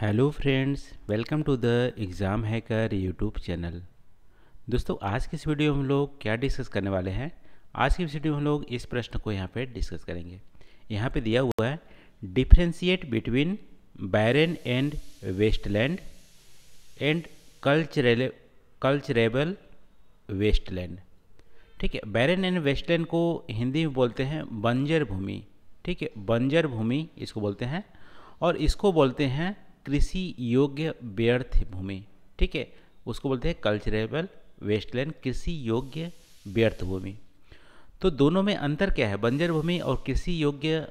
hello friends welcome to the exam hacker YouTube channel दोस्तों आज की इस वीडियो में हम लोग क्या डिस्कस करने वाले हैं आज की वीडियो में हम लोग इस प्रश्न को यहाँ पे डिस्कस करेंगे यहाँ पे दिया हुआ है differentiate between barren and wasteland and cultural culturable wasteland ठीक है बैरन एंड वेस्टलैंड को हिंदी में बोलते हैं बंजर भूमि ठीक है बंजर भूमि इसको बोलते हैं और इसको बोलते हैं कृषि योग्य व्यर्थ भूमि ठीक है उसको बोलते हैं कल्चरेबल वेस्टलैंड कृषि योग्य व्यर्थ भूमि तो दोनों में अंतर क्या है बंजर भूमि और कृषि योग्य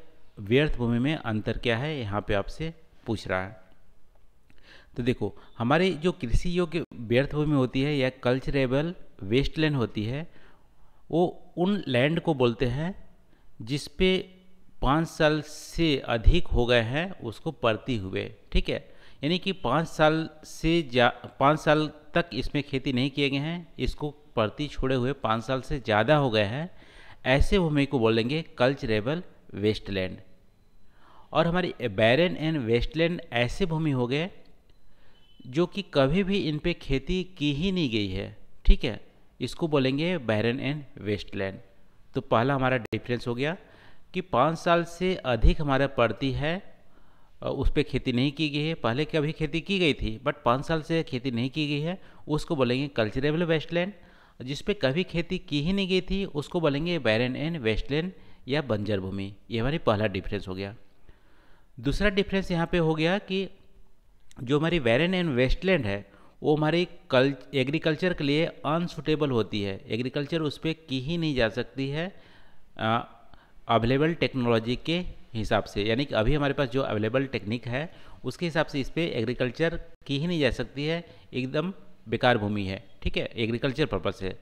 व्यर्थ भूमि में अंतर क्या है यहाँ पे आपसे पूछ रहा है तो देखो हमारे जो कृषि योग्य व्यर्थ भूमि होती है या कल्चरेबल वेस्टलैंड होती है वो उन लैंड को बोलते हैं जिसपे पाँच साल से अधिक हो गए हैं उसको परती हुए ठीक है यानी कि पाँच साल से जा पाँच साल तक इसमें खेती नहीं किए गए हैं इसको परती छोड़े हुए पाँच साल से ज़्यादा हो गए हैं ऐसे भूमि को बोलेंगे कल्चरेबल वेस्टलैंड और हमारी बैरन एंड वेस्टलैंड ऐसे भूमि हो गए जो कि कभी भी इन पर खेती की ही नहीं गई है ठीक है इसको बोलेंगे बैरन एंड वेस्टलैंड तो पहला हमारा डिफरेंस हो गया कि पाँच साल से अधिक हमारे पड़ती है उस पर खेती नहीं की गई है पहले कभी खेती की गई थी बट पाँच साल से खेती नहीं की गई है उसको बोलेंगे कल्चरेबल वेस्टलैंड जिस पे कभी खेती की ही नहीं गई थी उसको बोलेंगे बैरन एंड वेस्टलैंड या बंजर भूमि ये हमारी पहला डिफरेंस हो गया दूसरा डिफरेंस यहाँ पे हो गया कि जो हमारी वैरन एंड वेस्टलैंड है वो हमारी कल एग्रीकल्चर के लिए अनसुटेबल होती है एग्रीकल्चर उस पर की ही नहीं जा सकती है अवेलेबल टेक्नोलॉजी के हिसाब से यानी कि अभी हमारे पास जो अवेलेबल टेक्निक है उसके हिसाब से इस पर एग्रीकल्चर की ही नहीं जा सकती है एकदम बेकार भूमि है ठीक है एग्रीकल्चर पर्पज से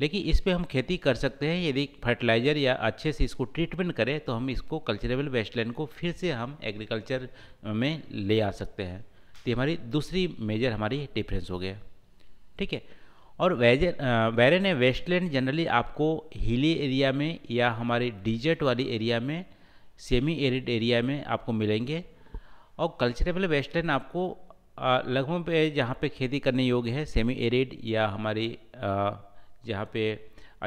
लेकिन इस पर हम खेती कर सकते हैं यदि फर्टिलाइज़र या अच्छे से इसको ट्रीटमेंट करें तो हम इसको कल्चरेबल वेस्टलैंड को फिर से हम एग्रीकल्चर में ले आ सकते हैं तो हमारी दूसरी मेजर हमारी डिफरेंस हो गया ठीक है और वैजर वैरन वेस्टलैंड जनरली आपको हिली एरिया में या हमारे डिजर्ट वाली एरिया में सेमी एरिड एरिया में आपको मिलेंगे और कल्चरेबल वेस्टलैंड आपको लगभग पे जहाँ पे खेती करने योग्य है सेमी एरिड या हमारी जहाँ पे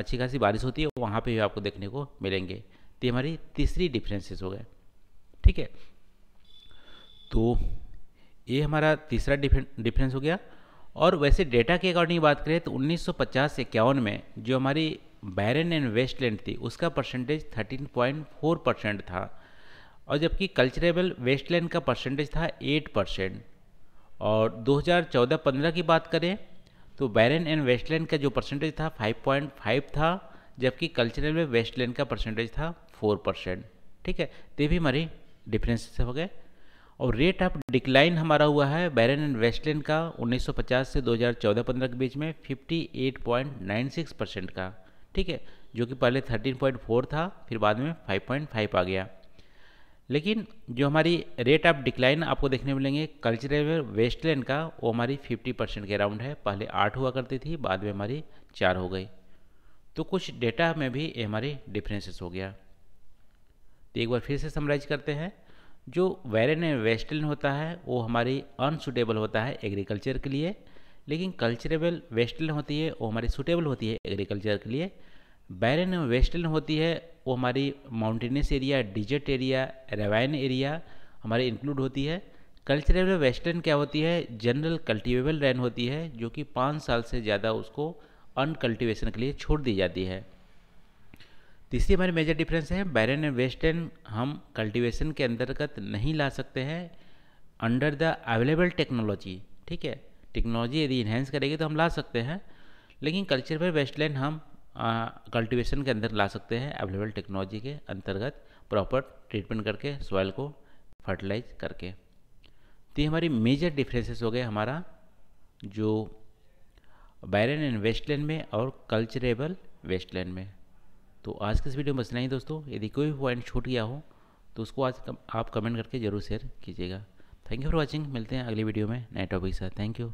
अच्छी खासी बारिश होती है वहाँ पे भी आपको देखने को मिलेंगे तो हमारी तीसरी डिफरेंसेस हो गए ठीक है तो ये हमारा तीसरा डिफरेंस हो गया और वैसे डेटा के अकॉर्डिंग बात करें तो उन्नीस सौ में जो हमारी बैरन एंड वेस्टलैंड थी उसका परसेंटेज 13.4 परसेंट था और जबकि कल्चरेबल वेस्टलैंड का परसेंटेज था 8 परसेंट और 2014-15 की बात करें तो बैरन एंड वेस्टलैंड का जो परसेंटेज था 5.5 था जबकि कल्चरल वेस्टलैंड का परसेंटेज था 4 परसेंट ठीक है तो भी हमारी डिफ्रेंसेस हो गए और रेट ऑफ डिक्लाइन हमारा हुआ है बैरन एंड वेस्टलैंड का 1950 से 2014-15 के बीच में 58.96 परसेंट का ठीक है जो कि पहले 13.4 था फिर बाद में 5.5 आ गया लेकिन जो हमारी रेट ऑफ डिक्लाइन आपको देखने मिलेंगे कल्चरल वेस्टलैंड का वो हमारी 50 परसेंट के अराउंड है पहले आठ हुआ करती थी बाद में हमारी चार हो गई तो कुछ डेटा में भी हमारे डिफ्रेंसेस हो गया तो एक बार फिर से समराइज करते हैं जो वेरन एंड वेस्टर्न होता है वो हमारी अनसूटेबल होता है एग्रीकल्चर के लिए लेकिन कल्चरेबल वेस्टर्न होती है वो हमारी सूटेबल होती है एग्रीकल्चर के लिए बैरन एंड वेस्टर्न होती है वो हमारी mountainous area desert area ravine area हमारी इंक्लूड होती है कल्चरल वेस्टर्न क्या होती है जनरल कल्टिवेबल रैन होती है जो कि पाँच साल से ज़्यादा उसको अनकल्टिवेशन के लिए छोड़ दी जाती है तीसरी हमारी मेजर डिफरेंस है बैरन एंड वेस्टर्न हम कल्टीवेशन के अंतर्गत नहीं ला सकते हैं अंडर द अवेलेबल टेक्नोलॉजी ठीक है टेक्नोलॉजी यदि इन्हेंस करेगी तो हम ला सकते हैं लेकिन कल्चर पर वेस्टलैंड हम कल्टीवेशन के अंदर ला सकते हैं अवेलेबल टेक्नोलॉजी के अंतर्गत प्रॉपर ट्रीटमेंट करके सॉइल को फर्टिलाइज करके तो ये हमारी मेजर डिफरेंसेस हो गए हमारा जो बैरन एंड वेस्टलैंड में और कल्चरेबल वेस्टलैंड में तो आज के इस वीडियो में बस ही दोस्तों यदि कोई भी पॉइंट छूट गया हो तो उसको आज आप कमेंट करके ज़रूर शेयर कीजिएगा थैंक यू फॉर वॉचिंग मिलते हैं अगली वीडियो में नए टॉपिक के साथ थैंक यू